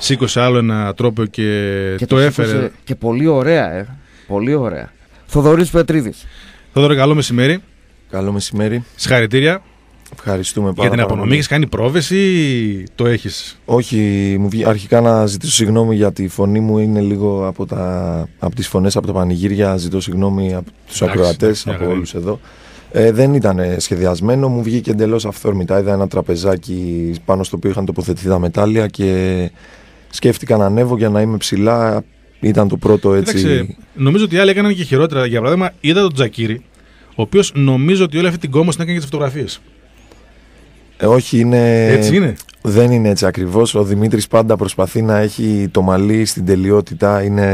Σήκωσε άλλο ένα τρόπο και, και το, έφερε. Και πολύ ωραία, ε. Πολύ ωραία. Θοδωρής Πετρίδης. Θοδωρή, καλό μεσημέρι. Καλό μεσημέρι. Συγχαρητήρια. Ευχαριστούμε πάρα πολύ. Για την απονομή έχεις κάνει πρόβεση ή το έχεις. Όχι, μου βγει, αρχικά να ζητήσω συγγνώμη εδώ. Δεν φωνή μου. Είναι λίγο από, τα, από τις φωνές από τα πανηγύρια. Ζητώ συγγνώμη από τους ακροατέ, από όλους εδώ. Ε, δεν ήταν σχεδιασμένο, μου βγήκε εντελώς αυθόρμητα. Είδα ένα τραπεζάκι πάνω στο οποίο είχαν τοποθετηθεί τα μετάλλια και Σκέφτηκα να ανέβω για να είμαι ψηλά. Ήταν το πρώτο έτσι. νομίζω ότι οι άλλοι έκαναν και χειρότερα. Για παράδειγμα, είδα τον Τζακύρη, ο οποίος νομίζω ότι όλη αυτή την κόμμα την έκανε για τις φωτογραφίες. Ε, όχι, είναι. Έτσι είναι. Δεν είναι έτσι ακριβώς. Ο Δημήτρης πάντα προσπαθεί να έχει το μαλλί στην τελειότητα. Είναι...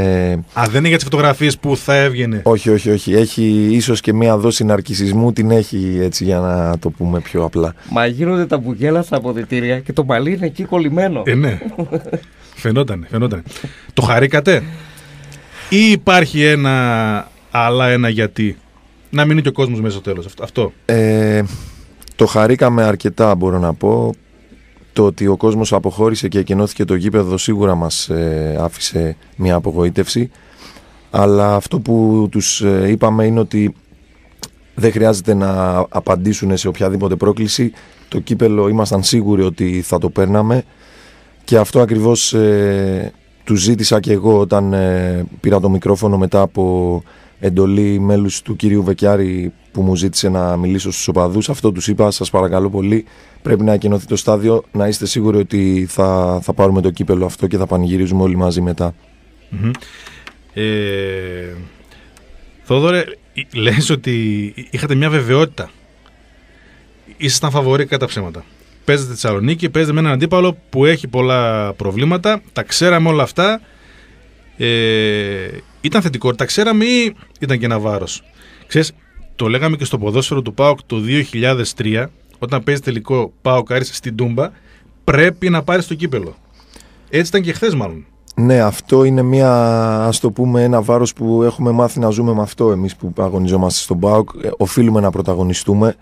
Α, δεν είναι για τις φωτογραφίες που θα έβγαινε. Όχι, όχι, όχι. Έχει ίσως και μία δόση ναρκισισμού. Την έχει έτσι για να το πούμε πιο απλά. Μα γίνονται τα μπουγέλα στα αποδητήρια και το μαλλί είναι εκεί κολλημένο. Ε, ναι. Φαινόταν, φαινόταν. το χαρήκατε ή υπάρχει ένα αλλά ένα γιατί. Να μείνει και ο κόσμος μέσα στο τέλος. Αυτό. Ε, το χαρήκαμε αρκετά μπορώ να πω. Το ότι ο κόσμος αποχώρησε και εκενώθηκε το γήπεδο σίγουρα μας ε, άφησε μια απογοήτευση. Αλλά αυτό που τους ε, είπαμε είναι ότι δεν χρειάζεται να απαντήσουν σε οποιαδήποτε πρόκληση. Το κύπελο ήμασταν σίγουροι ότι θα το παίρναμε. Και αυτό ακριβώς ε, του ζήτησα και εγώ όταν ε, πήρα το μικρόφωνο μετά από εντολή μέλους του κυρίου Βεκιάρη που μου ζήτησε να μιλήσω στους οπαδούς. Αυτό τους είπα, σας παρακαλώ πολύ, πρέπει να ακοινωθεί το στάδιο, να είστε σίγουροι ότι θα, θα πάρουμε το κύπελο αυτό και θα πανηγυρίζουμε όλοι μαζί μετά. Mm-hmm. Ε, Θόδωρε, ε, λες ότι είχατε μια βεβαιότητα. Ήσασταν φαβορή κατά ψέματα παίζεται Θεσσαλονίκη, παίζετε με έναν αντίπαλο που έχει πολλά προβλήματα. Τα ξέραμε όλα αυτά. Ε, ήταν θετικό, τα ξέραμε ή ήταν και ένα βάρος. Ξέρεις, το λέγαμε και στο ποδόσφαιρο του ΠΑΟΚ το 2003, όταν παίζει τελικό ΠΑΟΚ Άρης στην Τούμπα, πρέπει να πάρεις το κύπελο. Έτσι ήταν και χθες, μάλλον. Ναι, αυτό είναι μια, ας το πούμε, ένα βάρος που έχουμε μάθει να ζούμε με αυτό εμείς που αγωνιζόμαστε στον ΠΑΟΚ. Ε, οφείλουμε να πρωταγωνιστούμε.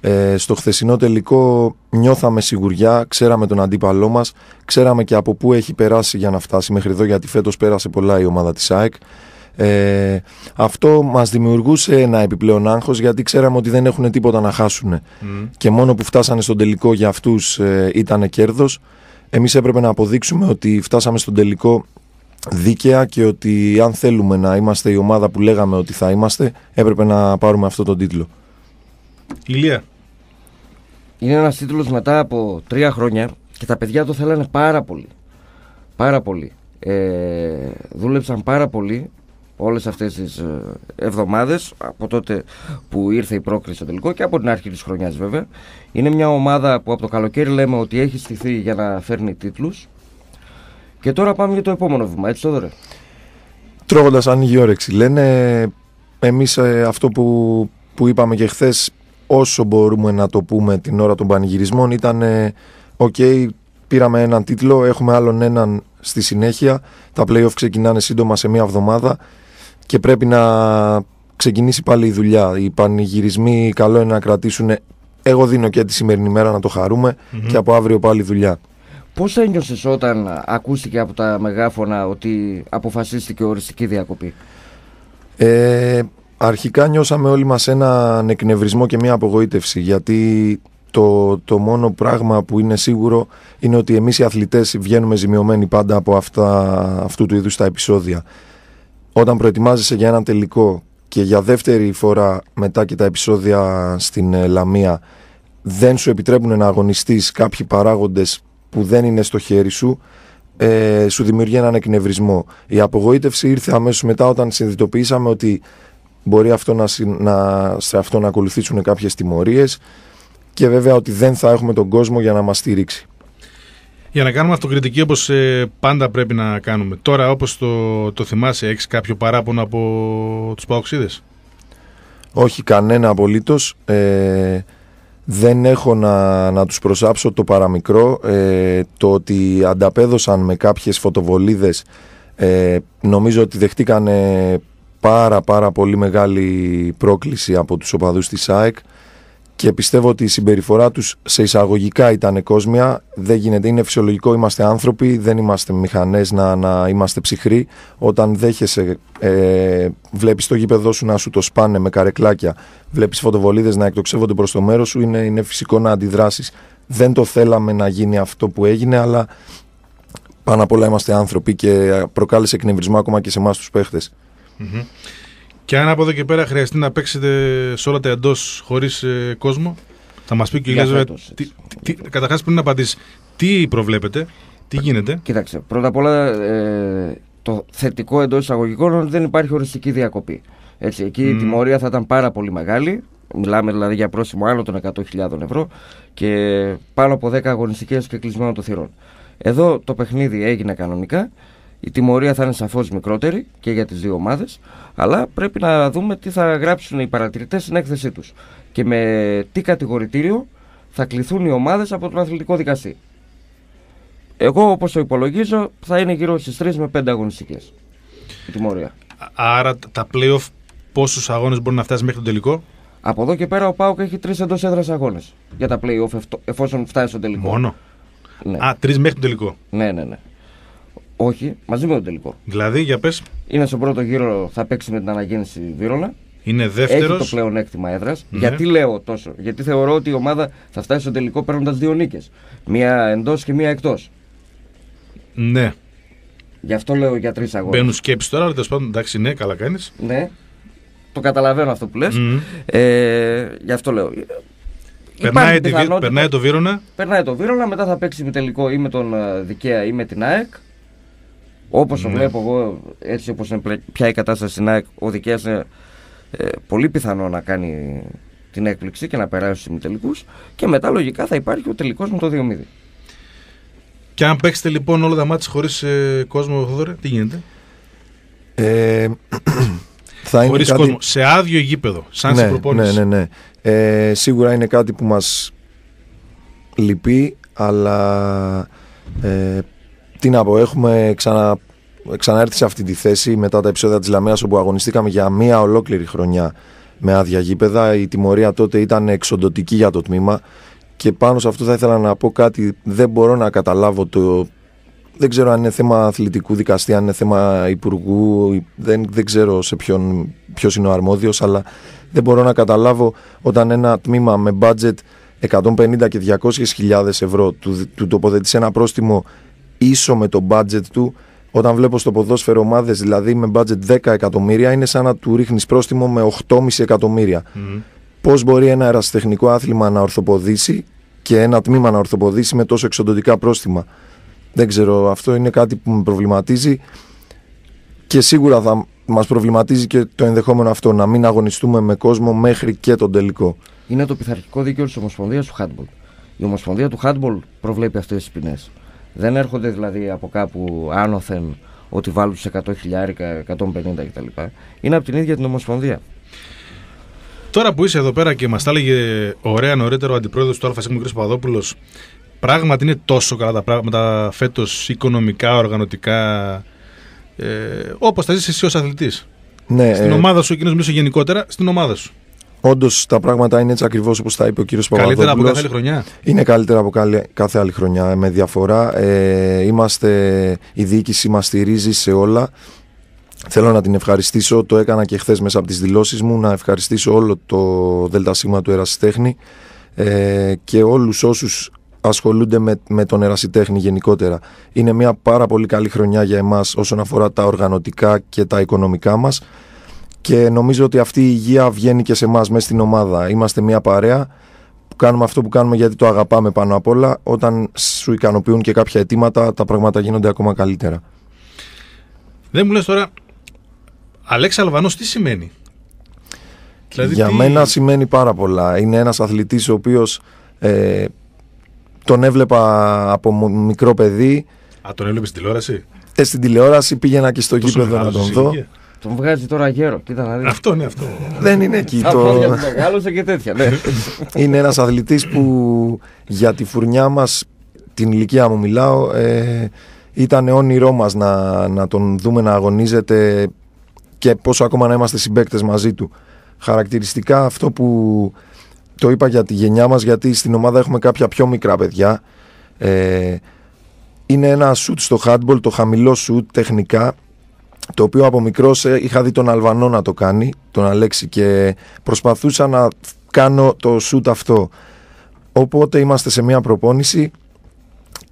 Ε, στο χθεσινό τελικό νιώθαμε σιγουριά, ξέραμε τον αντίπαλό μας, ξέραμε και από πού έχει περάσει για να φτάσει μέχρι εδώ γιατί φέτος πέρασε πολλά η ομάδα της ΑΕΚ. Ε, αυτό μας δημιουργούσε ένα επιπλέον άγχος γιατί ξέραμε ότι δεν έχουν τίποτα να χάσουν και μόνο που φτάσανε στον τελικό για αυτούς ε, ήταν κέρδος. Εμείς έπρεπε να αποδείξουμε ότι φτάσαμε στον τελικό δίκαια και ότι αν θέλουμε να είμαστε η ομάδα που λέγαμε ότι θα είμαστε έπρεπε να πάρουμε αυτό τον τίτλο. Ηλία. Είναι ένας τίτλος μετά από τρία χρόνια και τα παιδιά το θέλανε πάρα πολύ. Πάρα πολύ. Ε, δούλεψαν πάρα πολύ όλες αυτές τις ε, εβδομάδες από τότε που ήρθε η πρόκληση στο τελικό και από την αρχή της χρονιάς βέβαια είναι μια ομάδα που από το καλοκαίρι λέμε ότι έχει στηθεί για να φέρνει τίτλους και τώρα πάμε για το επόμενο βήμα έτσι δωρε. Τρώγοντας η όρεξη λένε εμείς ε, αυτό που, που είπαμε και χθες όσο μπορούμε να το πούμε την ώρα των πανηγυρισμών ήταν ok, πήραμε έναν τίτλο, έχουμε άλλον έναν στη συνέχεια, τα play ξεκινάνε σύντομα σε μία εβδομάδα και πρέπει να ξεκινήσει πάλι η δουλειά. Οι πανηγυρισμοί καλό είναι να κρατήσουν, εγώ δίνω και τη σημερινή μέρα να το χαρουμε και από αύριο πάλι δουλειά». Πώς ένιωσες όταν ακούστηκε από τα μεγάφωνα ότι αποφασίστηκε οριστική διακοπή. Ε, Αρχικά νιώσαμε όλοι μας έναν εκνευρισμό και μια απογοήτευση γιατί το, το μόνο πράγμα που είναι σίγουρο είναι ότι εμείς οι αθλητές βγαίνουμε ζημιωμένοι πάντα από αυτά, αυτού του είδους τα επεισόδια. Όταν προετοιμάζεσαι για ένα τελικό και για δεύτερη φορά μετά και τα επεισόδια στην ε, Λαμία δεν σου επιτρέπουν να αγωνιστείς κάποιοι παράγοντες που δεν είναι στο χέρι σου, ε, σου δημιουργεί έναν εκνευρισμό. Η απογοήτευση ήρθε αμέσως μετά όταν συνειδητοποιήσαμε ότι μπορεί αυτό να, να, σε αυτό να ακολουθήσουν κάποιες τιμωρίες και βέβαια ότι δεν θα έχουμε τον κόσμο για να μας στηρίξει. Για να κάνουμε αυτοκριτική όπως ε, πάντα πρέπει να κάνουμε. Τώρα όπως το, το θυμάσαι έχεις κάποιο παράπονο από τους παοξίδες. Όχι κανένα απολύτως. Ε, δεν έχω να, να τους προσάψω το παραμικρό. Ε, το ότι ανταπέδωσαν με κάποιες φωτοβολίδες ε, νομίζω ότι δεχτήκανε πάρα πάρα πολύ μεγάλη πρόκληση από τους οπαδούς της ΑΕΚ και πιστεύω ότι η συμπεριφορά τους σε εισαγωγικά ήταν κόσμια. Δεν γίνεται, είναι φυσιολογικό, είμαστε άνθρωποι, δεν είμαστε μηχανές να, να είμαστε ψυχροί. Όταν δέχεσαι, ε, βλέπεις το γήπεδό σου να σου το σπάνε με καρεκλάκια, βλέπεις φωτοβολίδες να εκτοξεύονται προς το μέρος σου, είναι, είναι φυσικό να αντιδράσεις. Δεν το θέλαμε να γίνει αυτό που έγινε, αλλά πάνω απ' όλα είμαστε άνθρωποι και προκάλεσε εκνευρισμό ακόμα και σε εμάς τους παίχτες. Και αν από εδώ και πέρα χρειαστεί να παίξετε σε όλα τα εντός χωρίς ε, κόσμο, θα μας πει και η Καταρχάς, πριν να απαντήσεις, τι προβλέπετε, τι γίνεται. Κοίταξε, πρώτα απ' όλα ε, το θετικό εντός εισαγωγικών δεν υπάρχει οριστική διακοπή. εκεί η τιμωρία θα ήταν πάρα πολύ μεγάλη. Μιλάμε δηλαδή για πρόσημο άλλο των 100.000 ευρώ και πάνω από 10 αγωνιστικές και κλεισμένο των θυρών. Εδώ το παιχνίδι έγινε κανονικά η τιμωρία θα είναι σαφώς μικρότερη και για τις δύο ομάδες. Αλλά πρέπει να δούμε τι θα γράψουν οι παρατηρητές στην έκθεσή τους και με τι κατηγορητήριο θα κληθούν οι ομάδες από τον αθλητικό δικαστή. Εγώ, όπως το υπολογίζω, θα είναι γύρω στις 3 με 5 αγωνιστικές η τιμωρία. Άρα τα playoff, πόσους αγώνες μπορεί να φτάσει μέχρι τον τελικό. Από εδώ και πέρα ο Πάοκ έχει τρεις εντός έδρας αγώνες για τα playoff εφόσον φτάσει στο τελικό. Μόνο. Ναι. Α, τρεις μέχρι τον τελικό. Ναι, ναι, ναι. Όχι, μαζί με τον τελικό. Δηλαδή, για πες. Είναι στον πρώτο γύρο, θα παίξει με την αναγέννηση Βίρονα. Είναι δεύτερο. Έχει το πλεονέκτημα έδρας. Ναι. Γιατί λέω τόσο, Γιατί θεωρώ ότι η ομάδα θα φτάσει στο τελικό παίρνοντας δύο νίκες. Μία εντός και μία εκτός. Ναι. Γι' αυτό λέω για τρεις αγώνες. Μπαίνουν σκέψεις τώρα, αλλά τέλος εντάξει, ναι, καλά κάνεις. Ναι. Το καταλαβαίνω αυτό που λες. Ε, γι' αυτό λέω. Περνάει, τη, περνάει το Βίρονα. Περνάει το Βίρονα, μετά θα παίξει με τελικό ή με τον ε, Δικαία ή με την ΑΕΚ. Όπως το ναι. βλέπω εγώ, έτσι όπως είναι πια η κατάσταση στην ΑΕΚ, ο Δικαίας είναι ε, πολύ πιθανό να κάνει την έκπληξη και να περάσει στους ημιτελικούς. Και μετά λογικά θα υπάρχει ο τελικός με το 2-0. Και αν παίξετε λοιπόν όλα τα μάτια χωρίς ε, κόσμο, Θοδωρε, τι γίνεται. Ε, χωρίς κόσμο, σε άδειο γήπεδο, σαν ναι, προπόνηση. Ναι, ναι, ναι. Ε, σίγουρα είναι κάτι που μας λυπεί, αλλά ε, τι να πω, έχουμε ξανα, ξαναέρθει σε αυτή τη θέση μετά τα επεισόδια της Λαμέας όπου αγωνιστήκαμε για μία ολόκληρη χρονιά με άδεια γήπεδα. Η τιμωρία τότε ήταν εξοντοτική για το τμήμα και πάνω σε αυτό θα ήθελα να πω κάτι. Δεν μπορώ να καταλάβω το... Δεν ξέρω αν είναι θέμα αθλητικού δικαστή, αν είναι θέμα υπουργού, δεν, δεν ξέρω σε ποιον, ποιος είναι ο αρμόδιος, αλλά δεν μπορώ να καταλάβω όταν ένα τμήμα με budget 150 και 200 χιλιάδες ευρώ του, του τοποθετεί ένα πρόστιμο ίσο με το budget του. Όταν βλέπω στο ποδόσφαιρο ομάδες δηλαδή με budget 10 εκατομμύρια, είναι σαν να του ρίχνεις πρόστιμο με 8,5 εκατομμύρια. Mm. Πώς μπορεί ένα αεραστεχνικό άθλημα να ορθοποδήσει και ένα τμήμα να ορθοποδήσει με τόσο εξοντοτικά πρόστιμα. Δεν ξέρω, αυτό είναι κάτι που με προβληματίζει και σίγουρα θα μας προβληματίζει και το ενδεχόμενο αυτό να μην αγωνιστούμε με κόσμο μέχρι και τον τελικό. Είναι το πειθαρχικό δίκαιο της Ομοσπονδίας του Χάντμπολ. Η Ομοσπονδία του Χάντμπολ προβλέπει αυτές τις ποινές. Δεν έρχονται δηλαδή από κάπου άνωθεν ότι βάλουν του 100 χιλιάρικα, 150 κτλ. Είναι από την ίδια την Ομοσπονδία. Τώρα που είσαι εδώ πέρα και μας τα έλεγε ωραία νωρίτερα ο αντιπρόεδρος του ΑΣΕ Μικρό Παπαδόπουλος, πράγματι είναι τόσο καλά τα πράγματα φέτος οικονομικά, οργανωτικά. Ε, Όπως τα ζήσεις εσύ ως αθλητής. Ναι, στην ε, ομάδα σου, εκείνος μιλούσε γενικότερα, στην ομάδα σου. Όντως τα πράγματα είναι έτσι ακριβώς όπως τα είπε ο κύριος Παπαδόπουλο. Καλύτερα από κάθε άλλη χρονιά. Είναι καλύτερα από κάθε άλλη χρονιά με διαφορά. Ε, είμαστε, η διοίκηση μας στηρίζει σε όλα. Θέλω να την ευχαριστήσω. Το έκανα και χθες μέσα από τις δηλώσεις μου. Να ευχαριστήσω όλο το ΔΣ του Ερασιτέχνη ε, και όλους όσους ασχολούνται με, με τον ερασιτέχνη γενικότερα. Είναι μια πάρα πολύ καλή χρονιά για εμάς όσον αφορά τα οργανωτικά και τα οικονομικά μας. Και νομίζω ότι αυτή η υγεία βγαίνει και σε εμάς μέσα στην ομάδα. Είμαστε μια παρέα που κάνουμε αυτό που κάνουμε γιατί το αγαπάμε πάνω απ' όλα. Όταν σου ικανοποιούν και κάποια αιτήματα, τα πράγματα γίνονται ακόμα καλύτερα. Δεν μου λες τώρα, Αλέξα Αλβανός τι σημαίνει. Δηλαδή Για τι... μένα σημαίνει πάρα πολλά. Είναι ένας αθλητής ο οποίος ε, τον έβλεπα από μικρό παιδί. Α, τον έβλεπες στην τηλεόραση. Ε, στην τηλεόραση πήγαινα και στο γήπεδο να τον δω. Τον βγάζει τώρα γέρο. Κοίτα να δηλαδή. Αυτό είναι αυτό. Δεν είναι εκεί το. και τέτοια. Ναι. είναι ένας αθλητής που για τη φουρνιά μας, την ηλικία μου μιλάω, ε, ήταν όνειρό μας να, να τον δούμε να αγωνίζεται και πόσο ακόμα να είμαστε συμπαίκτες μαζί του. Χαρακτηριστικά αυτό που το είπα για τη γενιά μας γιατί στην ομάδα έχουμε κάποια πιο μικρά παιδιά ε, είναι ένα σουτ στο handball, το χαμηλό σουτ τεχνικά το οποίο από μικρός ε, είχα δει τον Αλβανό να το κάνει, τον Αλέξη και προσπαθούσα να κάνω το σουτ αυτό. Οπότε είμαστε σε μια προπόνηση,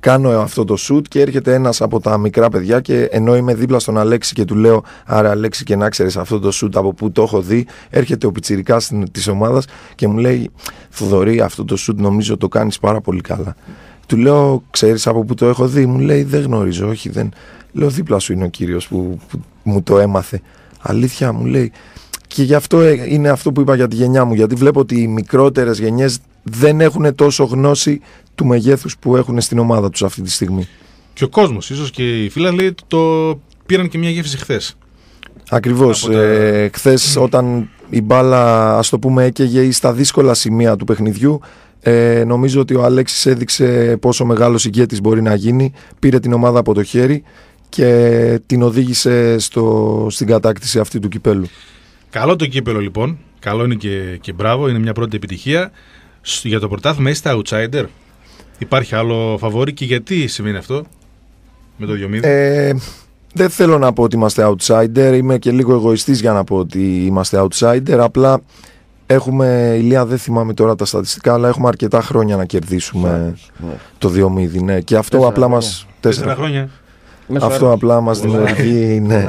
κάνω αυτό το σουτ και έρχεται ένας από τα μικρά παιδιά και ενώ είμαι δίπλα στον Αλέξη και του λέω άρα Αλέξη και να ξέρεις αυτό το σουτ από που το έχω δει, έρχεται ο πιτσιρικάς της ομάδας και μου λέει Θοδωρή αυτό το σουτ νομίζω το κάνεις πάρα πολύ καλά. Του λέω, ξέρεις από πού το έχω δει. Μου λέει, Δεν γνωρίζω, όχι, δεν. Λέω δίπλα σου είναι ο κύριος που, που μου το έμαθε. Αλήθεια μου λέει. Και γι' αυτό ε, είναι αυτό που είπα για τη γενιά μου. Γιατί βλέπω ότι οι μικρότερες γενιές δεν έχουν τόσο γνώση του μεγέθους που έχουν στην ομάδα τους αυτή τη στιγμή. Και ο κόσμος, ίσως και οι φίλοι, το πήραν και μια γεύση χθες. Ακριβώς. Τα... Ε, χθες, mm. όταν η μπάλα, ας το πούμε, έκαιγε ή στα δύσκολα σημεία του παιχνιδιού, ε, νομίζω ότι ο Αλέξης έδειξε πόσο μεγάλος ηγέτης μπορεί να γίνει. Πήρε την ομάδα από το χέρι και την οδήγησε στο, στην κατάκτηση αυτή του κυπέλου. Καλό το κύπελο λοιπόν. Καλό είναι και, και μπράβο. Είναι μια πρώτη επιτυχία. Για το πρωτάθλημα είστε outsider. Υπάρχει άλλο φαβόρι και γιατί σημαίνει αυτό με το Διομήδη. Ε, δεν θέλω να πω ότι είμαστε outsider. Είμαι και λίγο εγωιστής για να πω ότι είμαστε outsider. Απλά έχουμε, Ηλία δεν θυμάμαι τώρα τα στατιστικά, αλλά έχουμε αρκετά χρόνια να κερδίσουμε ναι. το Διομήδη. Ναι. Και αυτό τέσσερα απλά μας... Τέσσερα, τέσσερα χρόνια. Αυτό απλά μας δημιουργεί, ναι,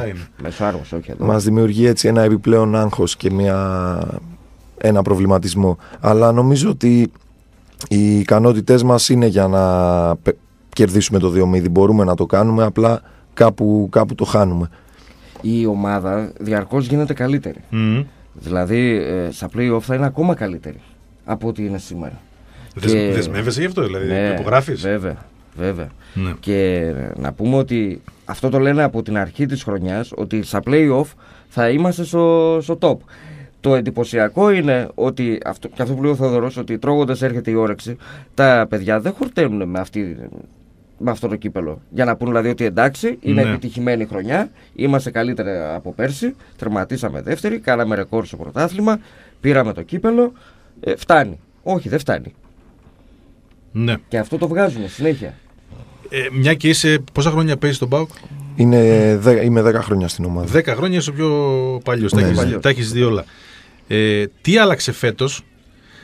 δημιουργεί έτσι ένα επιπλέον άγχος και μια, ένα προβληματισμό. Αλλά νομίζω ότι οι ικανότητε μας είναι για να κερδίσουμε το 2 Μπορούμε να το κάνουμε, απλά κάπου, κάπου το χάνουμε. Η ομάδα διαρκώς γίνεται καλύτερη. Δηλαδή, ε, στα playoff θα είναι ακόμα καλύτερη από ό,τι είναι σήμερα. Δεσμεύεσαι γι' αυτό, δηλαδή, ναι, υπογράφεις. Βέβαια. Βέβαια. Ναι. Και να πούμε ότι αυτό το λένε από την αρχή της χρονιάς, ότι στα play θα είμαστε στο, στο top. Το εντυπωσιακό είναι ότι, αυτό, και αυτό που λέει ο Θεοδωρός ότι τρώγοντας έρχεται η όρεξη, τα παιδιά δεν χορταίνουν με αυτή με αυτό το κύπελο. Για να πούν δηλαδή ότι εντάξει, είναι ναι. επιτυχημένη χρονιά, είμαστε καλύτερα από πέρσι, τερματίσαμε δεύτερη, κάναμε ρεκόρ στο πρωτάθλημα, πήραμε το κύπελο, ε, φτάνει. Όχι, δεν φτάνει. Ναι. Και αυτό το βγάζουμε συνέχεια. Ε, μια και είσαι. Πόσα χρόνια παίζεις στον ΠΑΟΚ Είναι, δε, είμαι 10 χρόνια στην ομάδα. 10 χρόνια είσαι ο πιο παλιός. Ναι, ναι, τα έχεις δει όλα. Ε, τι άλλαξε φέτος,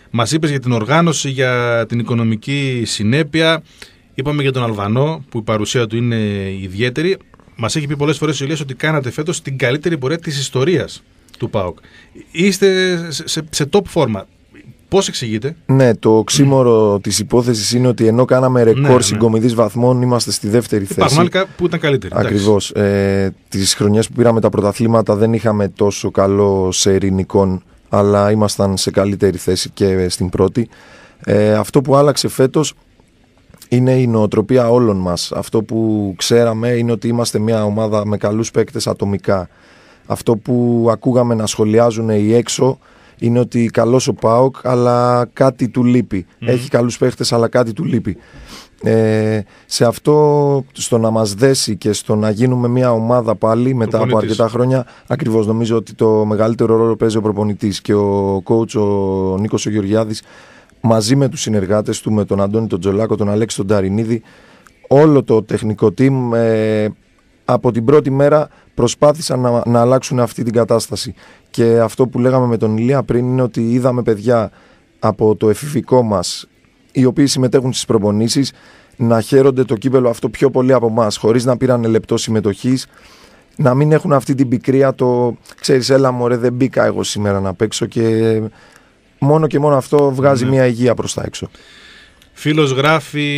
μας είπες για την οργάνωση, για την οικονομική συνέπεια. Είπαμε για τον Αλβανό που η παρουσία του είναι ιδιαίτερη. Μας έχει πει πολλές φορές ο Ηλίας ότι κάνατε φέτος την καλύτερη πορεία της ιστορίας του ΠΑΟΚ. Είστε σε, σε, top φόρμα. Πώς εξηγείται. Ναι, το ξύμορο mm. της υπόθεσης είναι ότι ενώ κάναμε ρεκόρ ναι, ναι. συγκομιδής βαθμών, είμαστε στη δεύτερη ε, θέση. Υπάρχουν άλλοι που ήταν καλύτεροι. Ακριβώς. Ε, τι χρονιέ που πήραμε τα πρωταθλήματα δεν είχαμε τόσο καλό σε ειρηνικών, αλλά ήμασταν σε καλύτερη θέση και στην πρώτη. Ε, αυτό που άλλαξε φέτος είναι η νοοτροπία όλων μας. Αυτό που ξέραμε είναι ότι είμαστε μια ομάδα με καλούς παίκτες ατομικά. Αυτό που ακούγαμε να σχολιάζουν οι έξω είναι ότι καλός ο Πάοκ, αλλά κάτι του λείπει. Έχει καλούς παίχτες, αλλά κάτι του λείπει. Ε, σε αυτό, στο να μας δέσει και στο να γίνουμε μια ομάδα πάλι μετά από αρκετά χρόνια, ακριβώς νομίζω ότι το μεγαλύτερο ρόλο παίζει ο προπονητής και ο coach ο Νίκος Γεωργιάδης μαζί με τους συνεργάτες του, με τον Αντώνη τον Τζολάκο, τον Αλέξη τον όλο το τεχνικό team. Ε, από την πρώτη μέρα προσπάθησαν να, να αλλάξουν αυτή την κατάσταση. Και αυτό που λέγαμε με τον Ηλία πριν είναι ότι είδαμε παιδιά από το εφηβικό μας, οι οποίοι συμμετέχουν στις προπονήσεις, να χαίρονται το κύπελο αυτό πιο πολύ από εμάς, χωρίς να πήραν λεπτό συμμετοχής, να μην έχουν αυτή την πικρία το ξέρεις, έλα ρε, δεν μπήκα εγώ σήμερα να παίξω και μόνο και μόνο αυτό βγάζει ναι. μια υγεία προς τα έξω. Φίλος γράφει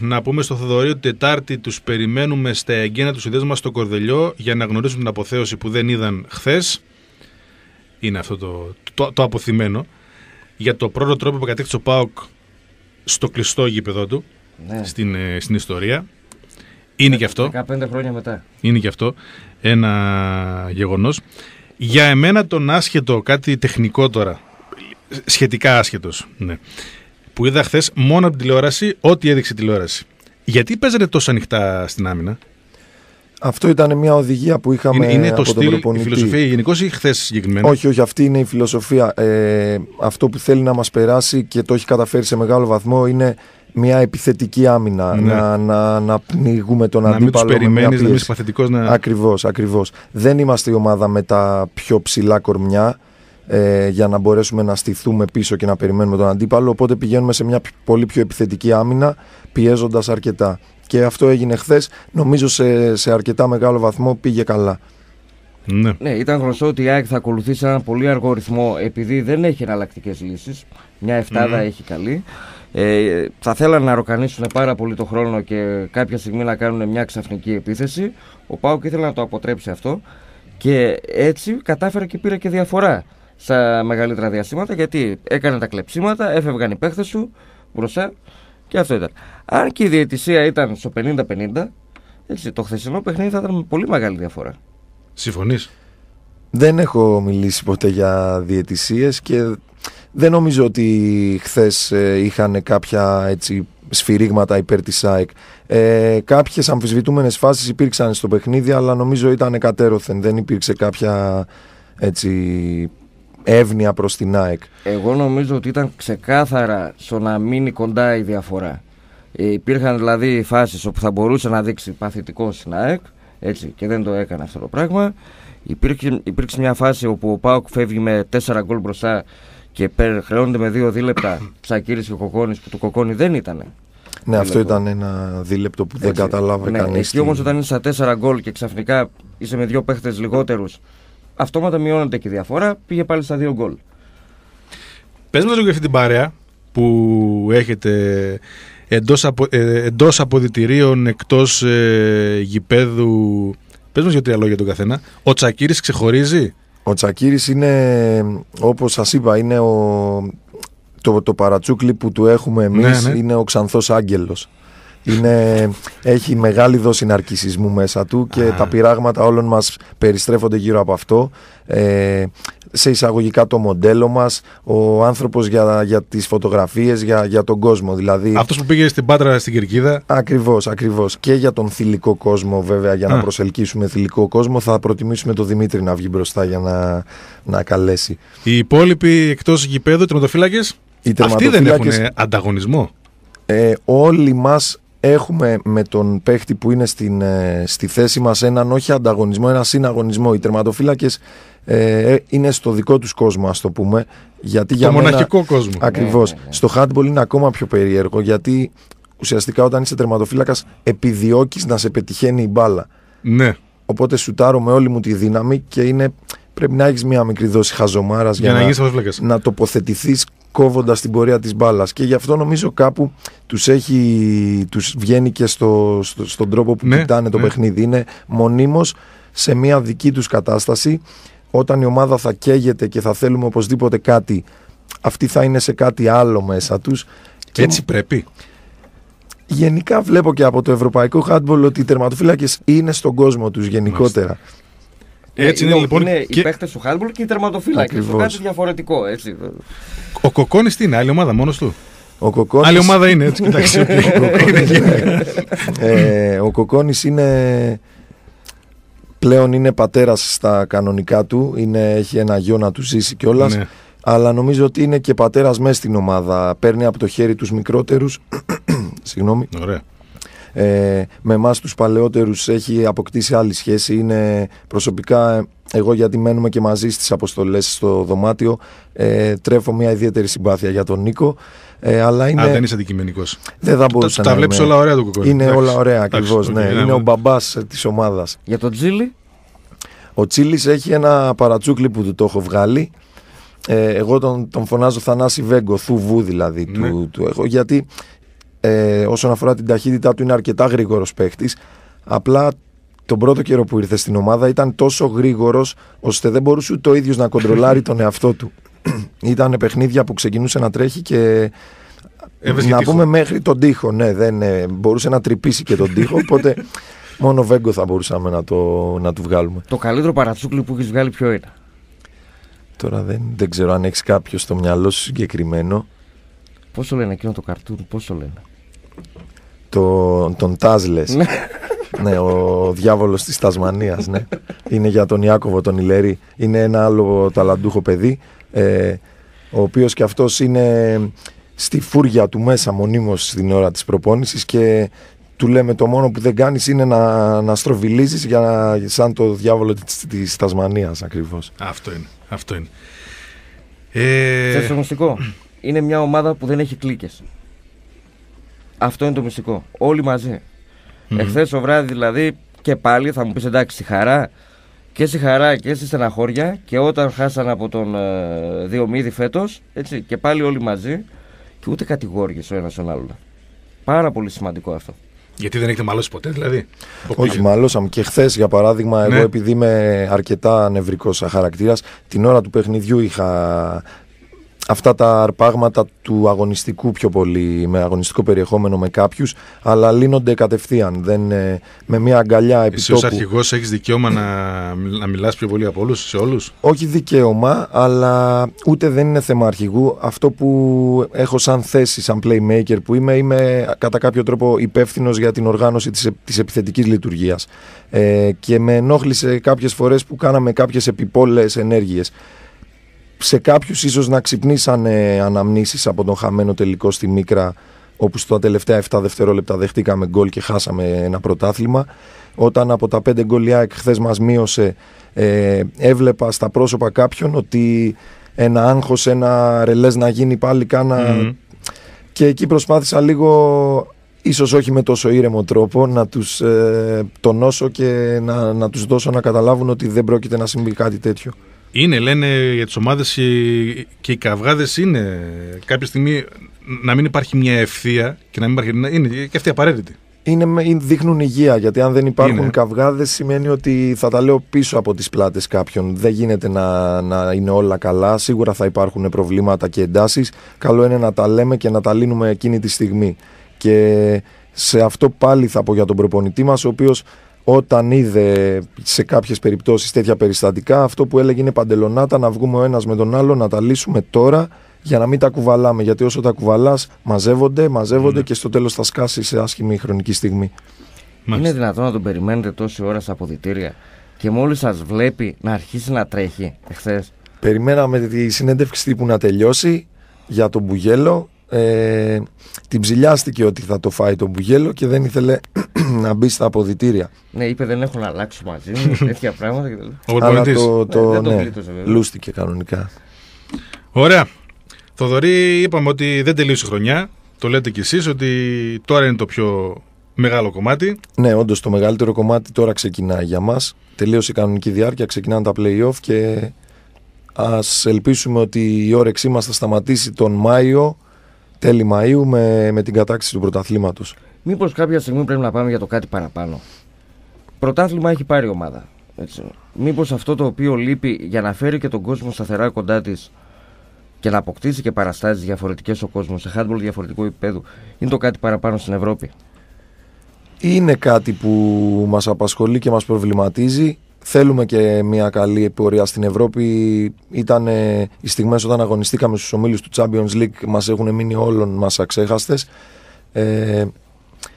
να πούμε στο Θεοδωρή ότι Τετάρτη τους περιμένουμε στα εγγένα του συνδέσμα στο Κορδελιό για να γνωρίσουν την αποθέωση που δεν είδαν χθες είναι αυτό το, το, αποθυμένο. Για το πρώτο τρόπο που κατέκτησε ο Πάοκ στο κλειστό γήπεδο του ναι. στην, ε, στην ιστορία. Είναι και αυτό. 15 χρόνια μετά. Είναι και αυτό ένα γεγονός. Για εμένα τον άσχετο, κάτι τεχνικό τώρα, σχετικά άσχετος, ναι, που είδα χθες μόνο από την τηλεόραση, ό,τι έδειξε τηλεόραση. Γιατί παίζανε τόσο ανοιχτά στην άμυνα. Αυτό ήταν μια οδηγία που είχαμε είναι, είναι από το τον στυλ, προπονητή. η φιλοσοφία γενικώς ή χθες συγκεκριμένα. Όχι, όχι, αυτή είναι η φιλοσοφία. Ε, αυτό που θέλει να μας περάσει και το έχει καταφέρει σε μεγάλο βαθμό είναι μια επιθετική άμυνα. Ναι. Να, να, να πνιγούμε τον να αντίπαλο. Μην τους με μια να μην του να Ακριβώς, ακριβώς. Δεν είμαστε η ομάδα με τα πιο ψηλά κορμιά ε, για να μπορέσουμε να στηθούμε πίσω και να περιμένουμε τον αντίπαλο. Οπότε πηγαίνουμε σε μια πολύ πιο επιθετική άμυνα, πιέζοντας αρκετά και αυτό έγινε χθες. Νομίζω σε, σε αρκετά μεγάλο βαθμό πήγε καλά. Ναι. ναι, ήταν γνωστό ότι η ΑΕΚ θα ακολουθήσει έναν πολύ αργό ρυθμό επειδή δεν έχει εναλλακτικές λύσεις. Μια εφτάδα mm. έχει καλή. Ε, θα θέλανε να ροκανίσουν πάρα πολύ το χρόνο και κάποια στιγμή να κάνουν μια ξαφνική επίθεση. Ο Πάουκ ήθελε να το αποτρέψει αυτό και έτσι κατάφερε και πήρε και διαφορά στα μεγαλύτερα διαστήματα γιατί έκανε τα κλεψίματα, έφευγαν οι παίχτε σου μπροστά και αυτό ήταν. Αν και η διαιτησία ήταν στο 50-50, το χθεσινό παιχνίδι θα ήταν με πολύ μεγάλη διαφορά. Συμφωνείς. Δεν έχω μιλήσει ποτέ για διαιτησίες και δεν νομίζω ότι χθες ε, είχαν κάποια έτσι, σφυρίγματα υπέρ της ΣΑΕΚ. Ε, Κάποιες αμφισβητούμενες φάσεις υπήρξαν στο παιχνίδι, αλλά νομίζω ήταν κατέρωθεν. Δεν υπήρξε κάποια έτσι, εύνοια προς την ΑΕΚ. Εγώ νομίζω ότι ήταν ξεκάθαρα στο να μείνει κοντά η διαφορά. Ε, υπήρχαν δηλαδή φάσεις όπου θα μπορούσε να δείξει παθητικό στην ΑΕΚ έτσι, και δεν το έκανε αυτό το πράγμα. Υπήρξε, μια φάση όπου ο Πάοκ φεύγει με 4 γκολ μπροστά και χρεώνεται με 2 δίλεπτα ψακίρι και ο Κοκόνης που του Κοκόνη δεν ήταν. Ναι, αυτό ήταν ένα δίλεπτο που δεν καταλάβαινε ναι, κανείς. Εκεί όμως, όταν είσαι στα 4 γκολ και ξαφνικά είσαι με δύο παίχτες λιγότερους αυτόματα μειώνεται και η διαφορά. Πήγε πάλι στα δύο γκολ. Πες μας λίγο για αυτή την παρέα που έχετε εντός, απο, ε, εντός αποδητηρίων, εκτός ε, γηπέδου. Πες μας για τρία λόγια τον καθένα. Ο τσακύρη ξεχωρίζει. Ο Τσακίρης είναι, όπως σας είπα, είναι ο, το, το παρατσούκλι που του έχουμε ναι, εμείς. Ναι. Είναι ο Ξανθός Άγγελος. Είναι, έχει μεγάλη δόση ναρκισισμού μέσα του και Α. τα πειράγματα όλων μας περιστρέφονται γύρω από αυτό. Ε, σε εισαγωγικά το μοντέλο μας, ο άνθρωπος για, για τις φωτογραφίες, για, για τον κόσμο. Δηλαδή, Αυτός που πήγε στην Πάτρα στην Κερκίδα. Ακριβώς, ακριβώς. Και για τον θηλυκό κόσμο βέβαια, για να προσελκύσουμε θηλυκό κόσμο, θα προτιμήσουμε τον Δημήτρη να βγει μπροστά για να, να καλέσει. Οι υπόλοιποι εκτός γηπέδου, οι τερματοφύλακες, αυτοί δεν έχουν ανταγωνισμό. Ε, όλοι μας Έχουμε με τον παίχτη που είναι στην, ε, στη θέση μας έναν όχι ανταγωνισμό, ένα συναγωνισμό. Οι τερματοφύλακες ε, ε, είναι στο δικό τους κόσμο ας το πούμε. Γιατί το για μοναχικό κόσμο. Ακριβώς. Ναι, ναι, ναι. Στο handball είναι ακόμα πιο περίεργο γιατί ουσιαστικά όταν είσαι τερματοφύλακας επιδιώκεις να σε πετυχαίνει η μπάλα. Οπότε σουτάρω με όλη μου τη δύναμη και είναι πρέπει να έχεις μια μικρή δόση χαζομάρας για, να, να, να τοποθετηθείς κόβοντας την πορεία της μπάλας. και γι' αυτό νομίζω κάπου τους, έχει, τους βγαίνει και στο, στον τρόπο που ναι, κοιτάνε το ναι. παιχνίδι. Είναι μονίμως σε μια δική τους κατάσταση όταν η ομάδα θα καίγεται και θα θέλουμε οπωσδήποτε κάτι αυτή θα είναι σε κάτι άλλο μέσα τους. Και έτσι πρέπει. Γενικά βλέπω και από το ευρωπαϊκό χάντμπολ ότι οι τερματοφύλακες είναι στον κόσμο τους γενικότερα. Ε, έτσι είναι, είναι λοιπόν. Είναι και... οι παίχτες του Χάλμπουλ και οι τερματοφύλακες. Είναι κάτι διαφορετικό. Έτσι. Ο Κοκόνη τι είναι, άλλη ομάδα μόνος του. Ο Κοκόνης... Άλλη ομάδα είναι, έτσι κοιτάξτε. Ε, ε, ο Κοκόνης είναι... Πλέον είναι πατέρας στα κανονικά του, είναι, έχει ένα γιο να του ζήσει κιόλας. Ναι. Αλλά νομίζω ότι είναι και πατέρας μέσα στην ομάδα. Παίρνει από το χέρι τους μικρότερους. Συγγνώμη. Ωραία. Ε, με εμάς τους παλαιότερους έχει αποκτήσει άλλη σχέση. Είναι προσωπικά, ε, εγώ γιατί μένουμε και μαζί στις αποστολές στο δωμάτιο, ε, τρέφω μια ιδιαίτερη συμπάθεια για τον Νίκο. Ε, αλλά είναι... Α, δεν είσαι αντικειμενικός. Δεν θα μπορούσα τα, να. βλέπεις όλα ωραία το κουκόλι. Είναι όλα ωραία ακριβώ. ναι. Είναι ο μπαμπάς ε, της ομάδας. Για τον Τζίλι. Ο Τσίλι έχει ένα παρατσούκλι που του το έχω βγάλει. Ε, εγώ τον, τον φωνάζω Θανάση Βέγκο, θουβού δηλαδή. Ναι. Του, του έχω, γιατί ε, όσον αφορά την ταχύτητά του είναι αρκετά γρήγορος παίχτης. Απλά τον πρώτο καιρό που ήρθε στην ομάδα ήταν τόσο γρήγορος ώστε δεν μπορούσε ούτε ο ίδιος να κοντρολάρει τον εαυτό του. ήταν παιχνίδια που ξεκινούσε να τρέχει και. να πούμε μέχρι τον τοίχο. Ναι, δεν ε, μπορούσε να τρυπήσει και τον τοίχο. Οπότε μόνο βέγκο θα μπορούσαμε να, το, να του βγάλουμε. Το καλύτερο παρατσούκλι που έχεις βγάλει, ποιο είναι. Τώρα δεν, δεν ξέρω αν έχεις κάποιο στο μυαλό σου συγκεκριμένο. Πόσο λένε εκείνο το καρτούν, Πόσο λένε το τον ναι. ναι, ο διάβολος της Τασμανίας, ναι. Είναι για τον Ιάκωβο τον Ηλερή. Είναι ένα άλλο ταλαντούχο παιδί, ε, ο οποίος και αυτός είναι στη φούρια του μέσα μονίμως στην ώρα της προπόνησης και του λέμε το μόνο που δεν κάνεις είναι να, να στροβιλίζεις για σαν το διάβολο της, της Τασμανίας ακριβώς. Αυτό είναι. Αυτό είναι. Ε... Σε είναι μια ομάδα που δεν έχει κλίκες. Αυτό είναι το μυστικό. Όλοι μαζί. Mm-hmm. Εχθές το βράδυ δηλαδή και πάλι θα μου πεις εντάξει στη χαρά και στη χαρά και στη στεναχώρια και όταν χάσανε από τον ε, Διομήδη φέτος, έτσι και πάλι όλοι μαζί και ούτε κατηγόριες ο ένας τον άλλον. Πάρα πολύ σημαντικό αυτό. Γιατί δεν έχετε μαλώσει ποτέ, δηλαδή. Όχι, μαλώσαμε. Και χθες, για παράδειγμα, εγώ ναι. επειδή είμαι αρκετά νευρικός χαρακτήρας, την ώρα του παιχνιδιού είχα αυτά τα αρπάγματα του αγωνιστικού πιο πολύ, με αγωνιστικό περιεχόμενο με κάποιους, αλλά λύνονται κατευθείαν. Δεν, ε, με μια αγκαλιά επιτόπου. Εσύ ως αρχηγός έχεις δικαίωμα να, να μιλάς πιο πολύ από όλους, σε όλους. Όχι δικαίωμα, αλλά ούτε δεν είναι θέμα αρχηγού. Αυτό που έχω σαν θέση, σαν playmaker που είμαι, είμαι κατά κάποιο τρόπο υπεύθυνος για την οργάνωση της επιθετικής λειτουργίας. Ε, και με ενόχλησε κάποιες φορές που κάναμε κάποιες επιπόλαιες ενέργειες σε κάποιους ίσως να ξυπνήσανε αναμνήσεις από τον χαμένο τελικό στη Μίκρα όπου στα τελευταία 7 δευτερόλεπτα δεχτήκαμε γκολ και χάσαμε ένα πρωτάθλημα. Όταν από τα 5 γκολ η ΑΕΚ χθες μας μείωσε ε, έβλεπα στα πρόσωπα κάποιων ότι ένα άγχος, ένα ρελές να γίνει πάλι Και εκεί προσπάθησα λίγο, ίσως όχι με τόσο ήρεμο τρόπο, να τους ε, τονώσω και να, να τους δώσω να καταλάβουν ότι δεν πρόκειται να συμβεί κάτι τέτοιο. Είναι, λένε για τις ομάδες και οι καυγάδες είναι. Κάποια στιγμή να μην υπάρχει μια ευθεία και να μην υπάρχει. Είναι και αυτή απαραίτητη. Είναι, δείχνουν υγεία γιατί αν δεν υπάρχουν καυγάδες σημαίνει ότι θα τα λέω πίσω από τις πλάτες κάποιων. Δεν γίνεται να, να είναι όλα καλά. Σίγουρα θα υπάρχουν προβλήματα και εντάσεις. Καλό είναι να τα λέμε και να τα λύνουμε εκείνη τη στιγμή. Και σε αυτό πάλι θα πω για τον προπονητή μας, ο οποίος όταν είδε σε κάποιες περιπτώσεις τέτοια περιστατικά αυτό που έλεγε είναι παντελονάτα να βγούμε ο ένας με τον άλλο να τα λύσουμε τώρα για να μην τα κουβαλάμε γιατί όσο τα κουβαλάς μαζεύονται, μαζεύονται και στο τέλος θα σκάσεις σε άσχημη χρονική στιγμή. Μάλιστα. Είναι δυνατόν να τον περιμένετε τόση ώρα στα αποδητήρια και μόλις σας βλέπει να αρχίσει να τρέχει εχθές. Περιμέναμε τη συνέντευξη τύπου να τελειώσει για τον Μπουγέλο ε, την ψηλιάστηκε ότι θα το φάει τον Μπουγέλο και δεν ήθελε να μπει στα αποδητήρια. Ναι, είπε δεν έχω να αλλάξω μαζί μου τέτοια πράγματα. Και το... Αλλά το, το, ναι, ναι, λούστηκε κανονικά. Ωραία. Θοδωρή, είπαμε ότι δεν τελείωσε χρονιά. Το λέτε κι εσείς ότι τώρα είναι το πιο μεγάλο κομμάτι. Ναι, όντως το μεγαλύτερο κομμάτι τώρα ξεκινάει για μας. Τελείωσε η κανονική διάρκεια, ξεκινάνε τα play-off και ας ελπίσουμε ότι η όρεξή μας θα σταματήσει τον Μάιο τέλη Μαΐου με, με την κατάκτηση του πρωταθλήματος. Μήπως κάποια στιγμή πρέπει να πάμε για το κάτι παραπάνω. Πρωτάθλημα έχει πάρει ομάδα. Έτσι. Μήπως αυτό το οποίο λείπει για να φέρει και τον κόσμο σταθερά κοντά της και να αποκτήσει και παραστάσεις διαφορετικές ο κόσμος σε χάντμπολ διαφορετικού επίπεδου είναι το κάτι παραπάνω στην Ευρώπη. Είναι κάτι που μας απασχολεί και μας προβληματίζει θέλουμε και μια καλή πορεία στην Ευρώπη. Ήταν ε, οι στιγμές όταν αγωνιστήκαμε στους ομίλους του Champions League, μας έχουν μείνει όλων μας αξέχαστες. Ε,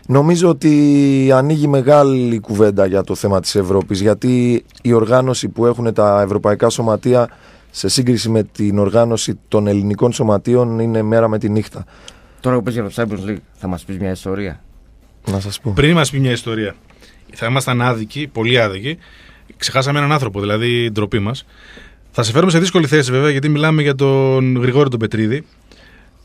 νομίζω ότι ανοίγει μεγάλη κουβέντα για το θέμα της Ευρώπης γιατί η οργάνωση που έχουν τα ευρωπαϊκά σωματεία σε σύγκριση με την οργάνωση των ελληνικών σωματείων είναι μέρα με τη νύχτα. Τώρα που πες για το Champions League θα μας πεις μια ιστορία. Να σας πω. Πριν μας πει μια ιστορία. Θα ήμασταν άδικοι, πολύ άδικοι, ξεχάσαμε έναν άνθρωπο, δηλαδή ντροπή μας. Θα σε φέρουμε σε δύσκολη θέση βέβαια, γιατί μιλάμε για τον Γρηγόρη τον Πετρίδη.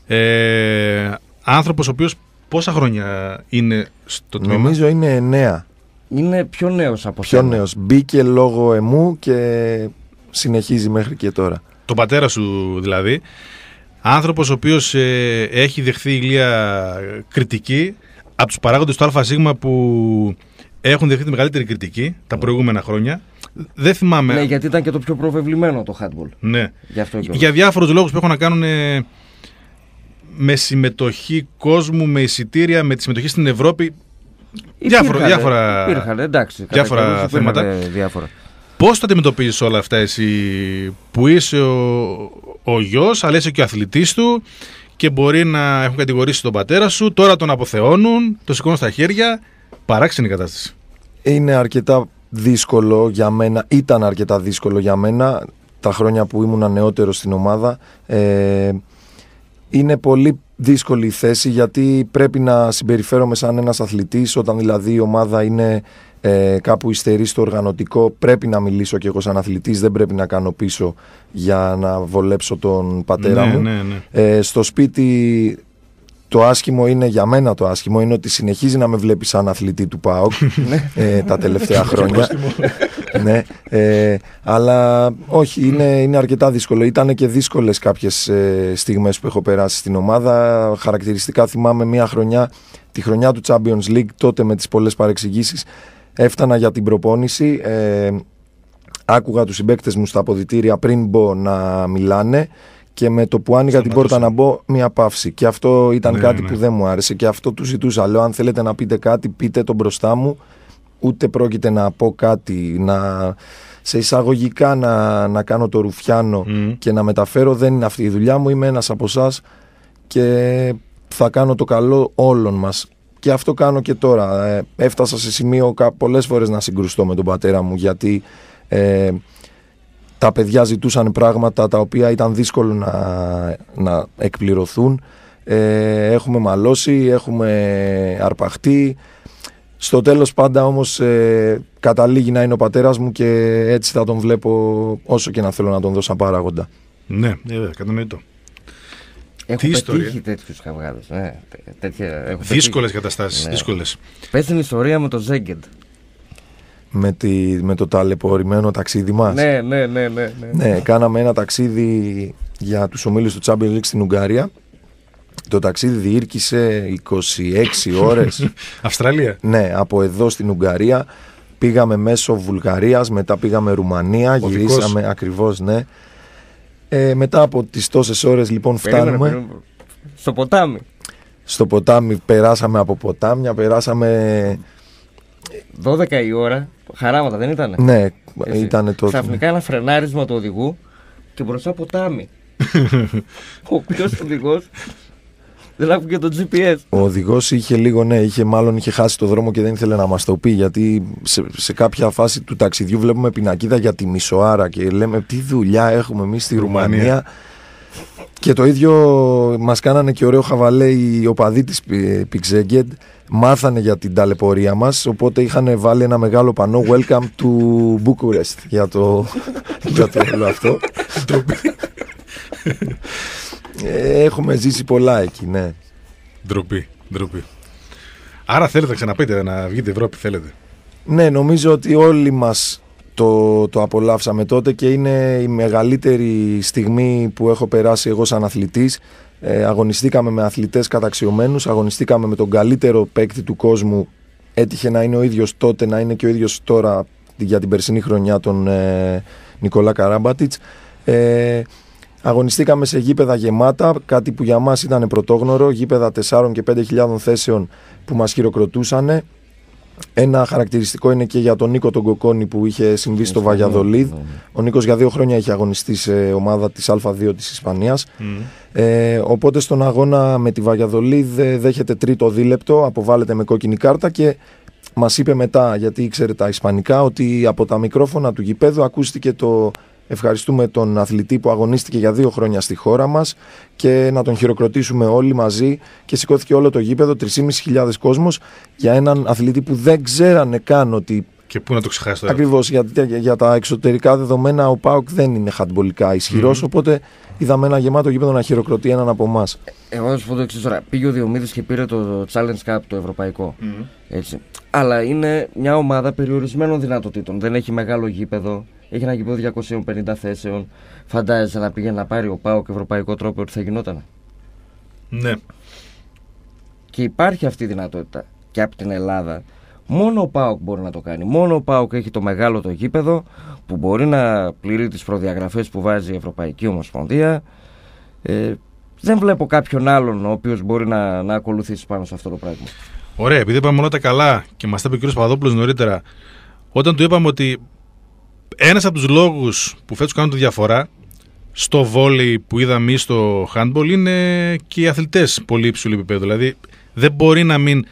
Ε, άνθρωπος ο οποίος πόσα χρόνια είναι στο τμήμα. Νομίζω είναι νέα. Είναι πιο νέος από Πιο νέος. Μπήκε λόγω εμού και συνεχίζει μέχρι και τώρα. Το πατέρα σου δηλαδή. Άνθρωπος ο οποίος ε, έχει δεχθεί ηλία κριτική από τους παράγοντες του ΑΣ που έχουν δεχτεί τη μεγαλύτερη κριτική τα προηγούμενα χρόνια. Δεν θυμάμαι. Ναι, γιατί ήταν και το πιο προβεβλημένο το handball. Ναι. Για, αυτό Για διάφορους λόγους που έχουν να κάνουν ε, με συμμετοχή κόσμου, με εισιτήρια, με τη συμμετοχή στην Ευρώπη. Υπήρχαν, διάφορα, υπήρχαν, εντάξει, διάφορα θέματα. Διάφορα. Πώς τα αντιμετωπίζεις όλα αυτά εσύ που είσαι ο, ο γιος, αλλά είσαι και ο αθλητής του και μπορεί να έχουν κατηγορήσει τον πατέρα σου, τώρα τον αποθεώνουν, το σηκώνουν στα χέρια Παράξενη κατάσταση. Είναι αρκετά δύσκολο για μένα, ήταν αρκετά δύσκολο για μένα τα χρόνια που ήμουν νεότερο στην ομάδα. Ε, είναι πολύ δύσκολη η θέση γιατί πρέπει να συμπεριφέρομαι σαν ένας αθλητής όταν δηλαδή η ομάδα είναι ε, κάπου υστερή στο οργανωτικό πρέπει να μιλήσω και εγώ σαν αθλητής δεν πρέπει να κάνω πίσω για να βολέψω τον πατέρα ναι, μου ναι, ναι. Ε, στο σπίτι το άσχημο είναι για μένα το άσχημο είναι ότι συνεχίζει να με βλέπει σαν αθλητή του ΠΑΟΚ ναι. ε, τα τελευταία χρόνια. ναι, ε, αλλά όχι, είναι, είναι αρκετά δύσκολο. Ήταν και δύσκολες κάποιες ε, που έχω περάσει στην ομάδα. Χαρακτηριστικά θυμάμαι μια χρονιά, τη χρονιά του Champions League, τότε με τις πολλές παρεξηγήσεις. Έφτανα για την προπόνηση. Ε, άκουγα τους συμπέκτε μου στα αποδητήρια πριν μπω να μιλάνε και με το που άνοιγα την πόρτα να μπω, μία παύση. Και αυτό ήταν ναι, κάτι ναι. που δεν μου άρεσε και αυτό του ζητούσα. Λέω, αν θέλετε να πείτε κάτι, πείτε το μπροστά μου. Ούτε πρόκειται να πω κάτι, να σε εισαγωγικά να, να κάνω το ρουφιάνο και να μεταφέρω. Δεν είναι αυτή η δουλειά μου. Είμαι ένας από εσάς και θα κάνω το καλό όλων μας. Και αυτό κάνω και τώρα. Ε, έφτασα σε σημείο πολλές φορές να συγκρουστώ με τον πατέρα μου γιατί... Ε, τα παιδιά ζητούσαν πράγματα τα οποία ήταν δύσκολο να, να εκπληρωθούν. Ε, έχουμε μαλώσει, έχουμε αρπαχτεί. Στο τέλος πάντα όμως ε, καταλήγει να είναι ο πατέρας μου και έτσι θα τον βλέπω όσο και να θέλω να τον δώσω σαν παράγοντα. Ναι, ναι βέβαια, κατανοητό. Έχω Τι πετύχει τέτοιους χαβγάδε. Ναι, ε, τέτοια... Δύσκολε καταστάσεις. Ναι. Δύσκολες. Πες την ιστορία με το Ζέγκεντ με, τη, με το ταλαιπωρημένο ταξίδι μας. Ναι, ναι, ναι, ναι, ναι. κάναμε ένα ταξίδι για τους ομίλους του Champions League στην Ουγγαρία. Το ταξίδι διήρκησε 26 ώρες. Αυστραλία. Ναι, από εδώ στην Ουγγαρία. Πήγαμε μέσω Βουλγαρίας, μετά πήγαμε Ρουμανία, γυρίσαμε ακριβώς, ναι. μετά από τις τόσες ώρες λοιπόν φτάνουμε... Στο ποτάμι. Στο ποτάμι περάσαμε από ποτάμια, περάσαμε 12 η ώρα Χαράματα δεν ήταν. Ναι, ήταν το. Ξαφνικά ένα φρενάρισμα του οδηγού και μπροστά ποτάμι. Ο οποίος οδηγός δεν άκουγε το GPS. Ο οδηγός είχε λίγο, ναι, είχε, μάλλον είχε χάσει το δρόμο και δεν ήθελε να μας το πει. Γιατί σε, σε, κάποια φάση του ταξιδιού βλέπουμε πινακίδα για τη Μισοάρα και λέμε τι δουλειά έχουμε εμείς στη Ρουμανία και το ίδιο μας κάνανε και ωραίο χαβαλέ οι οπαδοί της Pixeged. Μάθανε για την ταλαιπωρία μας, οπότε είχαν βάλει ένα μεγάλο πανό Welcome to Bucharest για το, για το όλο αυτό. Ε, έχουμε ζήσει πολλά εκεί, ναι. Ντροπή, ντροπή. Άρα θέλετε, ξαναπείτε, να βγείτε Ευρώπη, θέλετε. Ναι, νομίζω ότι όλοι μας το, το απολαύσαμε τότε και είναι η μεγαλύτερη στιγμή που έχω περάσει εγώ σαν αθλητής. Ε, αγωνιστήκαμε με αθλητές καταξιωμένους, αγωνιστήκαμε με τον καλύτερο παίκτη του κόσμου. Έτυχε να είναι ο ίδιος τότε, να είναι και ο ίδιος τώρα για την περσινή χρονιά τον ε, Νικολά Καράμπατιτς. Ε, αγωνιστήκαμε σε γήπεδα γεμάτα, κάτι που για μας ήταν πρωτόγνωρο, γήπεδα 4 και 5.000 θέσεων που μας χειροκροτούσαν. Ένα χαρακτηριστικό είναι και για τον Νίκο τον Κοκόνη που είχε συμβεί στο Βαγιαδολίδ. Ναι, ναι. Ο Νίκος για δύο χρόνια είχε αγωνιστεί σε ομάδα της Α2 της Ισπανίας. Ε, οπότε στον αγώνα με τη Βαγιαδολίδ ε, δέχεται τρίτο δίλεπτο, αποβάλλεται με κόκκινη κάρτα και μας είπε μετά, γιατί ήξερε τα Ισπανικά, ότι από τα μικρόφωνα του γηπέδου ακούστηκε το Ευχαριστούμε τον αθλητή που αγωνίστηκε για δύο χρόνια στη χώρα μας και να τον χειροκροτήσουμε όλοι μαζί. Και σηκώθηκε όλο το γήπεδο, 3.500 κόσμος, για έναν αθλητή που δεν ξέρανε καν ότι. Και πού να το ξεχάσετε. Ακριβώς. Για, για, τα εξωτερικά δεδομένα, ο Πάοκ δεν είναι χατμπολικά Οπότε είδαμε ένα γεμάτο γήπεδο να χειροκροτεί έναν από εμάς. Ε, εγώ θα σου πω το εξής τώρα. Πήγε ο Διομήδης και πήρε το Challenge Cup το ευρωπαικο Έτσι. Αλλά είναι μια ομάδα περιορισμένων δυνατοτήτων. Δεν έχει μεγάλο γήπεδο. Έχει ένα γηπέδο 250 θέσεων. Φαντάζεσαι να πήγαινε να πάρει ο Πάοκ ευρωπαϊκό τρόπο ότι θα γινόταν. Ναι. Και υπάρχει αυτή η δυνατότητα και από την Ελλάδα. Μόνο ο Πάοκ μπορεί να το κάνει. Μόνο ο Πάοκ έχει το μεγάλο το γήπεδο που μπορεί να πληρεί τις προδιαγραφές που βάζει η Ευρωπαϊκή Ομοσπονδία. Ε, δεν βλέπω κάποιον άλλον ο οποίος μπορεί να, να ακολουθήσει πάνω σε αυτό το πράγμα. Ωραία, επειδή είπαμε όλα τα καλά και μας τα είπε ο κ. Παδόπουλος νωρίτερα, όταν του είπαμε ότι ένας από τους λόγους που φέτος κάνουν τη διαφορά στο βόλεϊ που είδαμε εμείς στο handball είναι και οι αθλητές πολύ υψηλού επίπεδου. Δηλαδή δεν μπορεί να μην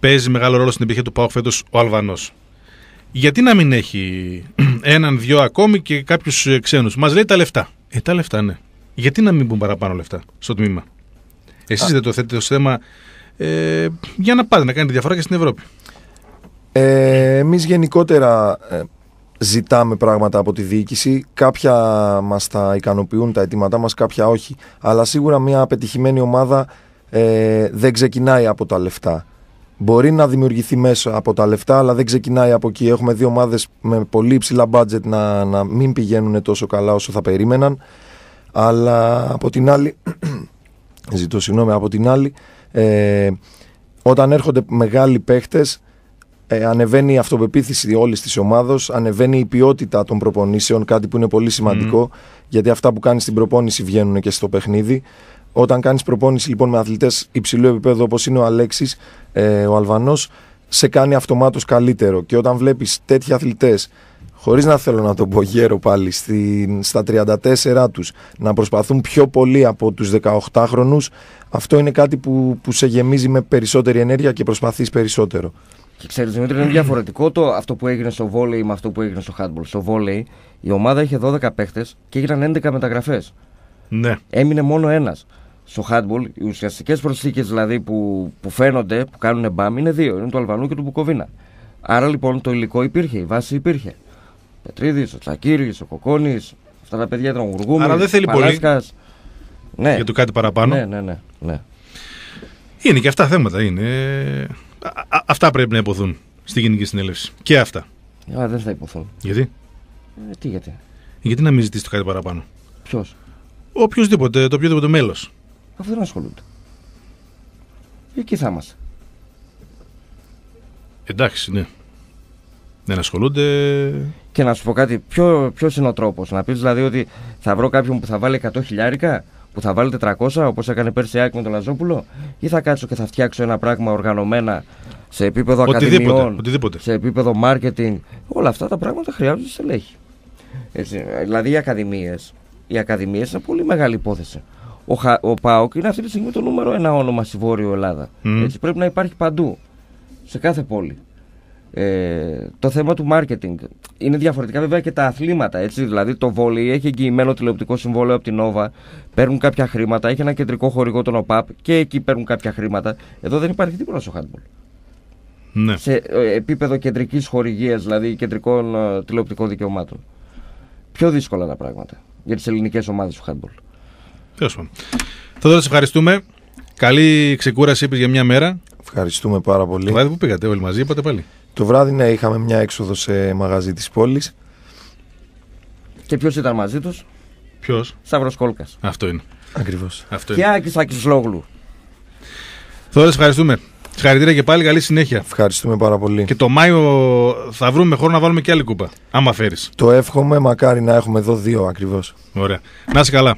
παίζει μεγάλο ρόλο στην επιτυχία του Πάου φέτος ο Αλβανός. Γιατί να μην έχει έναν, δυο ακόμη και κάποιους ξένους. Μας λέει τα λεφτά. Ε, τα λεφτά, ναι. Γιατί να μην μπουν παραπάνω λεφτά στο τμήμα. Εσείς δεν το θέτε ως θέμα ε, για να πάτε να κάνετε διαφορά και στην Ευρώπη. Ε, Εμείς γενικότερα ε, ζητάμε πράγματα από τη διοίκηση. Κάποια μας τα ικανοποιούν τα αιτήματά μας, κάποια όχι. Αλλά σίγουρα μια πετυχημένη ομάδα ε, δεν ξεκινάει από τα λεφτά. Μπορεί να δημιουργηθεί μέσα από τα λεφτά, αλλά δεν ξεκινάει από εκεί. Έχουμε δύο ομάδες με πολύ ψηλά μπάτζετ να, να μην πηγαίνουν τόσο καλά όσο θα περίμεναν. Αλλά από την άλλη, ζητώ συγγνώμη, από την άλλη, ε, όταν έρχονται μεγάλοι παίχτες ε, ανεβαίνει η αυτοπεποίθηση όλης της ομάδα, ανεβαίνει η ποιότητα των προπονήσεων, κάτι που είναι πολύ σημαντικό, γιατί αυτά που κάνεις στην προπόνηση βγαίνουν και στο παιχνίδι. Όταν κάνεις προπόνηση λοιπόν με αθλητές υψηλού επίπεδου, όπως είναι ο Αλέξης, ε, ο Αλβανός, σε κάνει αυτομάτως καλύτερο. Και όταν βλέπεις τέτοιοι αθλητές, χωρίς να θέλω να τον πω γέρο πάλι, στα 34 τους, να προσπαθούν πιο πολύ από τους 18χρονου, αυτό είναι κάτι που, που σε γεμίζει με περισσότερη ενέργεια και προσπαθείς περισσότερο. Και ξέρεις, Δημήτρη, είναι διαφορετικό το αυτό που έγινε στο βόλεϊ με αυτό που έγινε στο χάντμπολ. Στο βόλεϊ η ομάδα είχε 12 παίχτες και έγιναν 11 μεταγραφές. Ναι. Έμεινε μόνο ένας. Στο χάντμπολ οι ουσιαστικές προσθήκες δηλαδή που, που φαίνονται, που κάνουν μπαμ, είναι δύο. Είναι του Αλβανού και του Μπουκοβίνα. Άρα λοιπόν το υλικό υπήρχε, η βάση υπήρχε. Ο Πετρίδης, ο Τσακύρης, ο Κοκόνη, αυτά τα παιδιά ήταν γουργούμε. Άρα δεν θέλει πολύ. Ναι. Για το κάτι παραπάνω. Ναι, ναι, ναι, ναι. Είναι και αυτά θέματα. Είναι. Α, αυτά πρέπει να υποθούν στη Γενική Συνέλευση. Και αυτά. Α, δεν θα υποθούν. Γιατί? Ε, τι γιατί. Γιατί να μην ζητήσει το κάτι παραπάνω. Ποιος. Οποιοδήποτε, το οποιοδήποτε μέλος. Αφού δεν ασχολούνται. Εκεί θα είμαστε. Εντάξει, ναι. Δεν ασχολούνται. Και να σου πω κάτι, ποιο, είναι ο τρόπος. Να πεις δηλαδή ότι θα βρω κάποιον που θα βάλει 100 χιλιάρικα που θα βάλει 400 όπως έκανε πέρσι Άκη με τον Λαζόπουλο, ή θα κάτσω και θα φτιάξω ένα πράγμα οργανωμένα σε επίπεδο ακαδημιών, σε επίπεδο marketing. Όλα αυτά τα πράγματα χρειάζονται στελέχη. Έτσι, δηλαδή οι ακαδημίες. Οι ακαδημίες είναι πολύ μεγάλη υπόθεση. Ο, Χα, ο ΠΑΟΚ είναι αυτή τη στιγμή το νούμερο ένα όνομα στη Βόρειο Ελλάδα. Έτσι, πρέπει να υπάρχει παντού. Σε κάθε πόλη. Ε, το θέμα του μάρκετινγκ είναι διαφορετικά βέβαια και τα αθλήματα. Έτσι, δηλαδή, το βόλι έχει εγγυημένο τηλεοπτικό συμβόλαιο από την Nova, παίρνουν κάποια χρήματα, έχει ένα κεντρικό χορηγό τον ΟΠΑΠ και εκεί παίρνουν κάποια χρήματα. Εδώ δεν υπάρχει τίποτα στο handball. Ναι. Σε ε, επίπεδο κεντρικής χορηγίας, δηλαδή κεντρικών ε, τηλεοπτικών δικαιωμάτων. Πιο δύσκολα τα πράγματα για τις ελληνικές ομάδες του handball. Τέλος πάντων. ευχαριστούμε. Καλή ξεκούραση για μια μέρα. Ευχαριστούμε πάρα πολύ. που πήγατε όλοι μαζί, είπατε πάλι. Το βράδυ, ναι, είχαμε μια έξοδο σε μαγαζί της πόλης. Και ποιος ήταν μαζί τους, Ποιος? Σταύρος Αυτό είναι. Ακριβώς. Και Άκη Άκη Λόγλου. Θόδε, ευχαριστούμε. Συγχαρητήρια και πάλι, καλή συνέχεια. Ευχαριστούμε πάρα πολύ. Και το Μάιο θα βρούμε χώρο να βάλουμε και άλλη κούπα. Άμα φέρει. Το εύχομαι, μακάρι να έχουμε εδώ δύο ακριβώς. Ωραία. Να είσαι καλά.